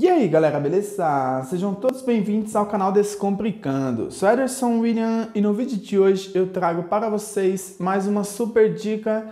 E aí galera, beleza? Sejam todos bem-vindos ao canal Descomplicando. Sou Ederson William e no vídeo de hoje eu trago para vocês mais uma super dica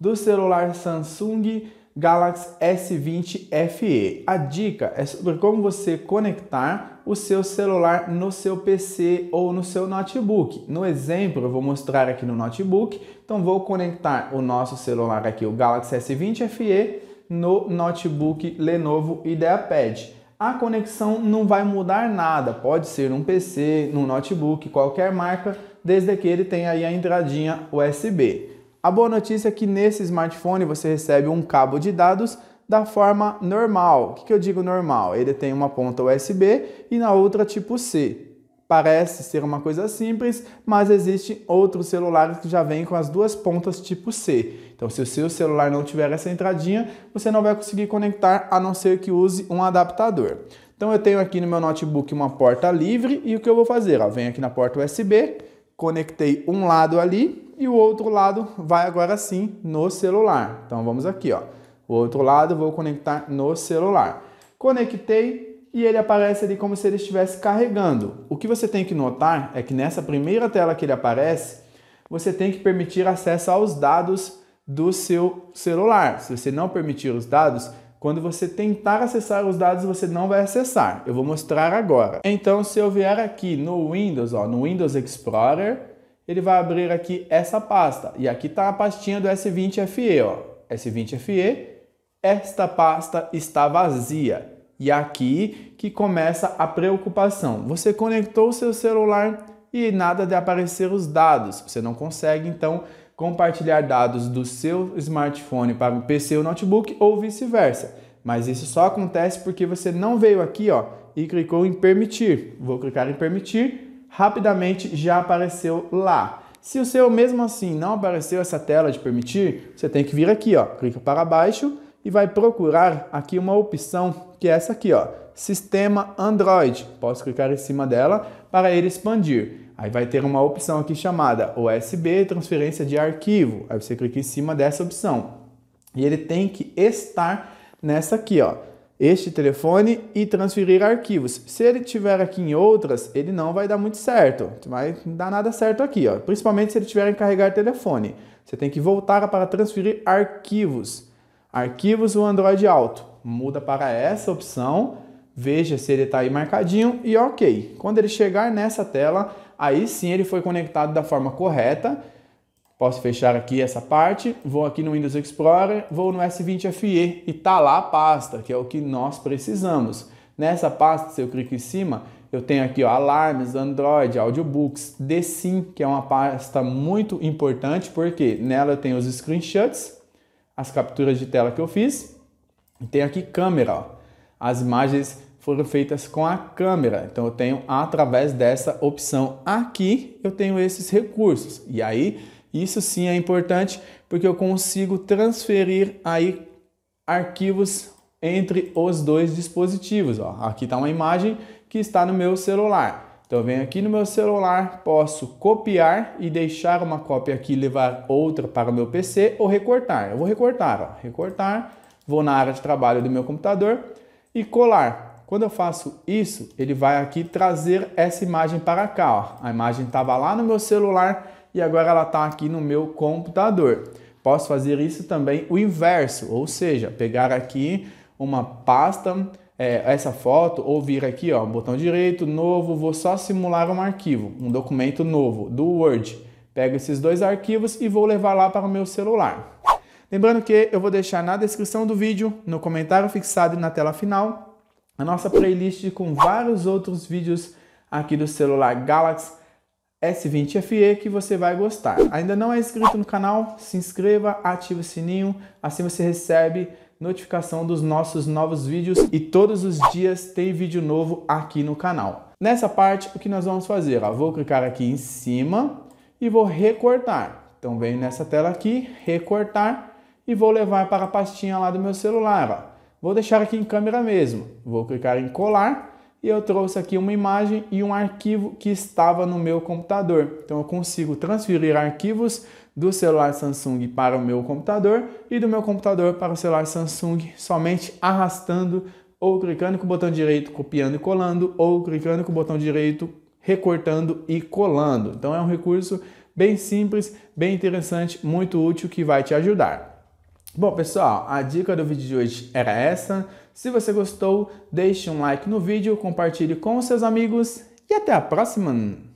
do celular Samsung Galaxy S20 FE. A dica é sobre como você conectar o seu celular no seu PC ou no seu notebook. No exemplo, eu vou mostrar aqui no notebook. Então vou conectar o nosso celular aqui, o Galaxy S20 FE no notebook Lenovo IdeaPad. A conexão não vai mudar nada, pode ser um PC, num notebook, qualquer marca, desde que ele tenha aí a entradinha USB. A boa notícia é que nesse smartphone você recebe um cabo de dados da forma normal. O que eu digo normal? Ele tem uma ponta USB e na outra tipo C. Parece ser uma coisa simples, mas existem outros celulares que já vêm com as duas pontas tipo C. Então, se o seu celular não tiver essa entradinha, você não vai conseguir conectar a não ser que use um adaptador. Então, eu tenho aqui no meu notebook uma porta livre e o que eu vou fazer? Ó, venho aqui na porta USB, conectei um lado ali e o outro lado vai agora sim no celular. Então, vamos aqui, ó. O outro lado vou conectar no celular. Conectei, e ele aparece ali como se ele estivesse carregando. O que você tem que notar é que nessa primeira tela que ele aparece, você tem que permitir acesso aos dados do seu celular. Se você não permitir os dados, quando você tentar acessar os dados, você não vai acessar. Eu vou mostrar agora. Então, se eu vier aqui no Windows, ó, no Windows Explorer, ele vai abrir aqui essa pasta. E aqui está a pastinha do S20FE. Ó. S20FE, esta pasta está vazia. E aqui que começa a preocupação. Você conectou o seu celular e nada de aparecer os dados. Você não consegue então compartilhar dados do seu smartphone para o PC ou notebook ou vice-versa. Mas isso só acontece porque você não veio aqui, ó, e clicou em permitir. Vou clicar em permitir, rapidamente já apareceu lá. Se o seu mesmo assim não apareceu essa tela de permitir, você tem que vir aqui, ó, clica para baixo e vai procurar aqui uma opção que é essa aqui, ó, Sistema Android. Posso clicar em cima dela para ele expandir. Aí vai ter uma opção aqui chamada USB Transferência de Arquivo. Aí você clica em cima dessa opção. E ele tem que estar nessa aqui, ó, este telefone e transferir arquivos. Se ele tiver aqui em outras, ele não vai dar muito certo. Não vai dar nada certo aqui, ó. Principalmente se ele tiver em carregar telefone. Você tem que voltar para transferir arquivos. Arquivos do Android Auto, muda para essa opção, veja se ele está aí marcadinho e ok. Quando ele chegar nessa tela, aí sim ele foi conectado da forma correta. Posso fechar aqui essa parte, vou aqui no Windows Explorer, vou no S20 FE e tá lá a pasta, que é o que nós precisamos. Nessa pasta, se eu clico em cima, eu tenho aqui ó, alarmes, Android, audiobooks, The Sim, que é uma pasta muito importante, porque nela eu tenho os screenshots, as capturas de tela que eu fiz. E tem aqui câmera. Ó. As imagens foram feitas com a câmera. Então eu tenho através dessa opção aqui, eu tenho esses recursos. E aí, isso sim é importante porque eu consigo transferir aí arquivos entre os dois dispositivos. Ó. Aqui está uma imagem que está no meu celular. Então eu venho aqui no meu celular, posso copiar e deixar uma cópia aqui, levar outra para o meu PC ou recortar. Eu vou recortar, ó, recortar, vou na área de trabalho do meu computador e colar. Quando eu faço isso, ele vai aqui trazer essa imagem para cá. Ó. A imagem estava lá no meu celular e agora ela está aqui no meu computador. Posso fazer isso também o inverso, ou seja, pegar aqui uma pasta é, essa foto ou vir aqui, ó, botão direito, novo, vou só simular um arquivo, um documento novo do Word. Pego esses dois arquivos e vou levar lá para o meu celular. Lembrando que eu vou deixar na descrição do vídeo, no comentário fixado e na tela final, a nossa playlist com vários outros vídeos aqui do celular Galaxy S20 FE que você vai gostar. Ainda não é inscrito no canal? Se inscreva, ative o sininho, assim você recebe notificação dos nossos novos vídeos e todos os dias tem vídeo novo aqui no canal. Nessa parte, o que nós vamos fazer? Ó, vou clicar aqui em cima e vou recortar. Então venho nessa tela aqui, recortar e vou levar para a pastinha lá do meu celular. Ó. Vou deixar aqui em câmera mesmo. Vou clicar em colar e eu trouxe aqui uma imagem e um arquivo que estava no meu computador. Então eu consigo transferir arquivos do celular Samsung para o meu computador e do meu computador para o celular Samsung somente arrastando ou clicando com o botão direito, copiando e colando, ou clicando com o botão direito, recortando e colando. Então é um recurso bem simples, bem interessante, muito útil que vai te ajudar. Bom, pessoal, a dica do vídeo de hoje era essa. Se você gostou, deixe um like no vídeo, compartilhe com seus amigos e até a próxima!